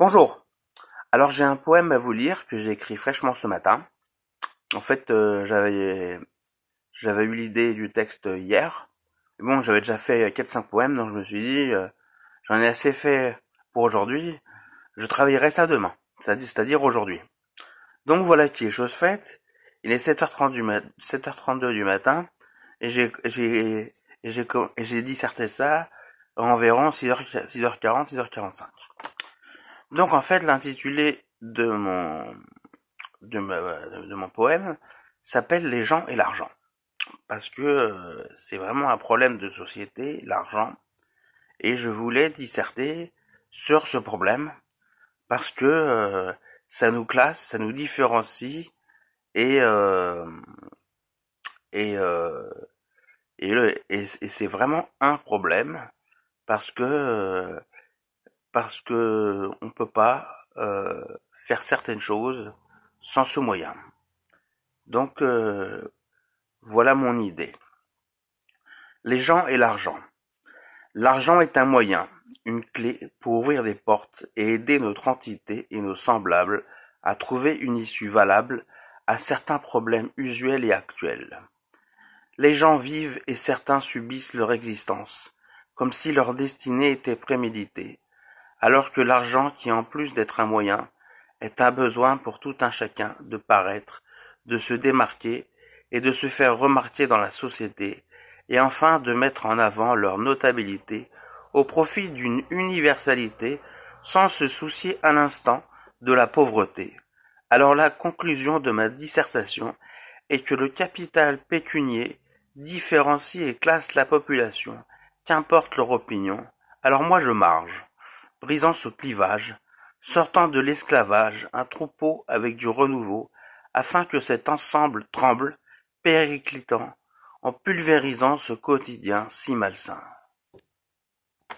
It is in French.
Bonjour. Alors j'ai un poème à vous lire que j'ai écrit fraîchement ce matin. En fait, euh, j'avais j'avais eu l'idée du texte hier. bon, j'avais déjà fait 4-5 poèmes, donc je me suis dit, euh, j'en ai assez fait pour aujourd'hui. Je travaillerai ça demain, c'est-à-dire aujourd'hui. Donc voilà qui est chose faite. Il est 7h30 du 7h32 du matin, et j'ai j'ai j'ai disserté ça environ 6 6h40, 6h45. Donc en fait, l'intitulé de mon de, mon poème s'appelle Les gens et l'argent parce que euh, c'est vraiment un problème de société, l'argent, et je voulais disserter sur ce problème parce que euh, ça nous classe, ça nous différencie et, euh, et, et c'est vraiment un problème parce que parce que on peut pas euh, faire certaines choses sans ce moyen. Donc euh, voilà mon idée. Les gens et l'argent. L'argent est un moyen, une clé pour ouvrir des portes et aider notre entité et nos semblables à trouver une issue valable à certains problèmes usuels et actuels. Les gens vivent et certains subissent leur existence, comme si leur destinée était préméditée, alors que l'argent qui en plus d'être un moyen, est un besoin pour tout un chacun de paraître, de se démarquer et de se faire remarquer dans la société, et enfin de mettre en avant leur notabilité au profit d'une universalité sans se soucier un instant de la pauvreté. Alors la conclusion de ma dissertation est que le capital pécunier différencie et classe la population, qu'importe leur opinion, alors moi je marge brisant ce clivage, sortant de l'esclavage un troupeau avec du renouveau, afin que cet ensemble tremble, périclitant, en pulvérisant ce quotidien si malsain.